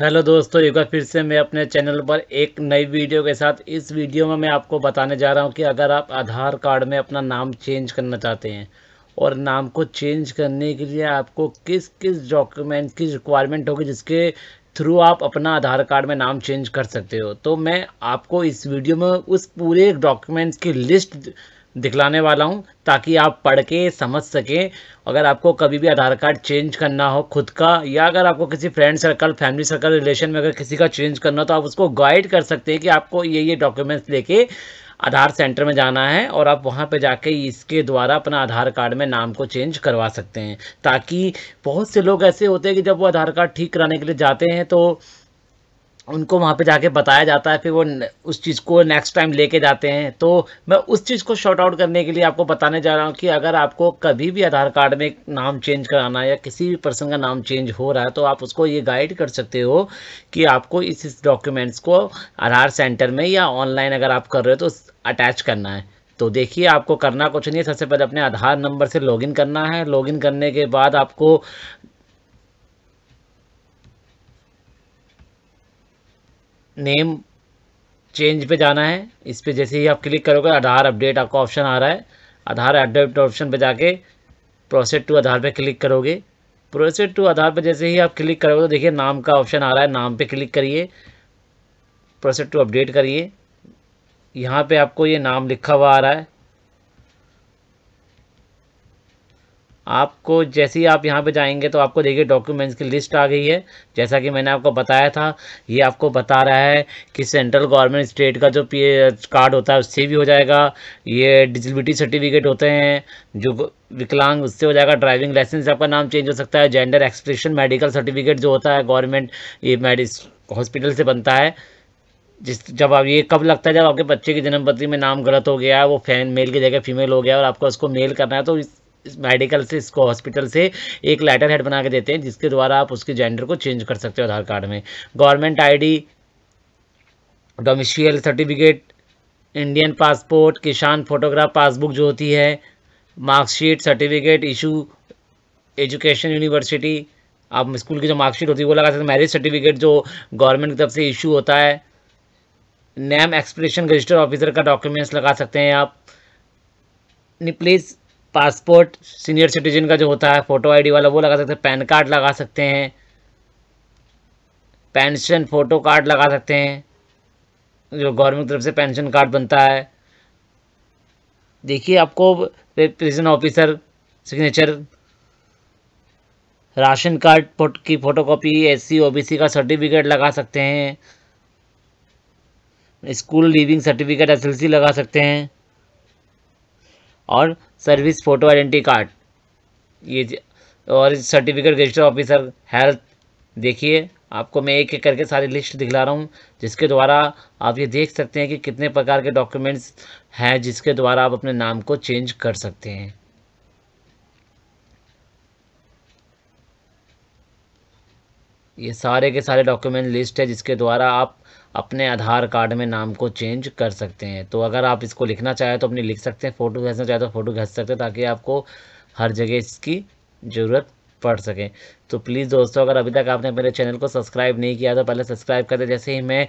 hello दोस्तों एक बार फिर से मैं अपने चैनल पर एक नई वीडियो के साथ इस वीडियो में मैं आपको बताने जा रहा हूं कि अगर आप आधार कार्ड में अपना नाम चेंज करना चाहते हैं और नाम को चेंज करने के लिए आपको किस किस डॉक्यूमेंट की रिक्वायरमेंट होगी जिसके थ्रू आप अपना आधार कार्ड में नाम चेंज कर सकते हो तो मैं आपको इस वीडियो में उस पूरे डॉक्यूमेंट्स की लिस्ट दिखलाने वाला हूँ ताकि आप पढ़ के समझ सकें अगर आपको कभी भी आधार कार्ड चेंज करना हो खुद का या अगर आपको किसी friend circle family circle relation में अगर किसी का चेंज करना हो तो आप उसको गाइड कर सकते हैं कि आपको ये ये डॉक्यूमेंट्स लेके आधार सेंटर में जाना है और आप वहाँ पे जाके इसके द्वारा अपना आधार कार्ड में नाम को चेंज करवा सकते हैं ताकि बहुत से लोग ऐसे होते हैं कि जब वो आधार कार्ड ठीक कराने के लिए जाते हैं तो उनको वहाँ पे जाके बताया जाता है फिर वो उस चीज़ को नेक्स्ट टाइम लेके जाते हैं तो मैं उस चीज़ को शॉर्ट आउट करने के लिए आपको बताने जा रहा हूँ कि अगर आपको कभी भी आधार कार्ड में नाम चेंज कराना है या किसी भी पर्सन का नाम चेंज हो रहा है तो आप उसको ये गाइड कर सकते हो कि आपको इस इस डॉक्यूमेंट्स को आधार सेंटर में या ऑनलाइन अगर आप कर रहे हो तो अटैच करना है तो देखिए आपको करना कुछ नहीं है सबसे पहले अपने आधार नंबर से लॉगिन करना है लॉगिन करने के बाद आपको नेम चेंज पे जाना है इस पर जैसे ही आप क्लिक करोगे आधार अपडेट आपका ऑप्शन आ रहा है आधार अपडेट ऑप्शन पे जाके प्रोसेस टू आधार पे क्लिक करोगे प्रोसेस टू आधार पे जैसे ही आप क्लिक करोगे तो देखिए नाम का ऑप्शन आ रहा है नाम पे क्लिक करिए प्रोसेस टू अपडेट करिए यहाँ पे आपको ये नाम लिखा हुआ आ रहा है आपको जैसे ही आप यहाँ पे जाएंगे तो आपको देखिए डॉक्यूमेंट्स की लिस्ट आ गई है जैसा कि मैंने आपको बताया था ये आपको बता रहा है कि सेंट्रल गवर्नमेंट स्टेट का जो पी कार्ड होता है उससे भी हो जाएगा ये डिजिबिलिटी सर्टिफिकेट होते हैं जो विकलांग उससे हो जाएगा ड्राइविंग लाइसेंस आपका नाम चेंज हो सकता है जेंडर एक्सप्रेशन मेडिकल सर्टिफिकेट जो होता है गवर्नमेंट ये मेडिस हॉस्पिटल से बनता है जिस जब आप ये कब लगता है जब आपके बच्चे की जन्मपत्री में नाम गलत हो गया है वो फैन मेल की जगह फीमेल हो गया और आपको उसको मेल करना है तो मेडिकल से इसको हॉस्पिटल से एक लेटर हेड बना के देते हैं जिसके द्वारा आप उसके जेंडर को चेंज कर सकते हो आधार कार्ड में government ID domicile certificate Indian passport Kisan photograph passbook जो होती है marksheet certificate issue education university आप स्कूल की जो मार्कशीट होती है वो लगा सकते हैं मैरिज सर्टिफिकेट जो गवर्नमेंट की तरफ से इशू होता है नेम एक्सप्रेशन रजिस्टर ऑफिसर का डॉक्यूमेंट्स लगा सकते हैं आप प्लीज़ पासपोर्ट सीनियर सिटीजन का जो होता है फ़ोटो आईडी वाला वो लगा सकते हैं पैन कार्ड लगा सकते हैं पेंशन फ़ोटो कार्ड लगा सकते हैं जो गवर्नमेंट की तरफ से पेंशन कार्ड बनता है देखिए आपको prison officer signature ration card फोट की photocopy S C O B C का सर्टिफिकेट लगा सकते हैं school leaving certificate S L C लगा सकते हैं और सर्विस फोटो आइडेंटी कार्ड ये और सर्टिफिकेट रजिस्टर ऑफिसर हेल्थ देखिए आपको मैं एक एक करके सारी लिस्ट दिखला रहा हूँ जिसके द्वारा आप ये देख सकते हैं कि कितने प्रकार के डॉक्यूमेंट्स हैं जिसके द्वारा आप अपने नाम को चेंज कर सकते हैं ये सारे के सारे डॉक्यूमेंट लिस्ट है जिसके द्वारा आप अपने आधार कार्ड में नाम को चेंज कर सकते हैं तो अगर आप इसको लिखना चाहें तो अपनी लिख सकते हैं फ़ोटो खींचना चाहे तो फ़ोटो खींच सकते हैं ताकि आपको हर जगह इसकी ज़रूरत पड़ सके तो प्लीज़ दोस्तों अगर अभी तक आपने मेरे चैनल को सब्सक्राइब नहीं किया तो पहले सब्सक्राइब कर दे जैसे ही मैं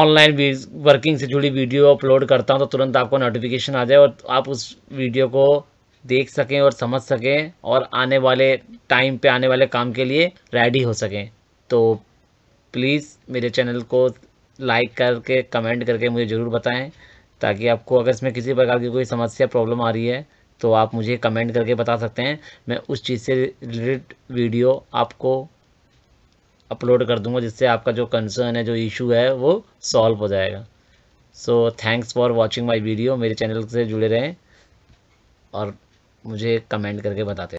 ऑनलाइन वर्किंग से जुड़ी वीडियो अपलोड करता हूं तो तुरंत आपको नोटिफिकेशन आ जाए और आप उस वीडियो को देख सकें और समझ सकें और आने वाले टाइम पे आने वाले काम के लिए रेडी हो सकें तो प्लीज़ मेरे चैनल को लाइक करके कमेंट करके मुझे ज़रूर बताएं ताकि आपको अगर इसमें किसी प्रकार की कोई समस्या प्रॉब्लम आ रही है तो आप मुझे कमेंट करके बता सकते हैं मैं उस चीज़ से रिलेटेड वीडियो आपको अपलोड कर दूंगा जिससे आपका जो कंसर्न है जो इशू है वो सॉल्व हो जाएगा so thanks for watching my video मेरे चैनल से जुड़े रहें और मुझे कमेंट करके बताते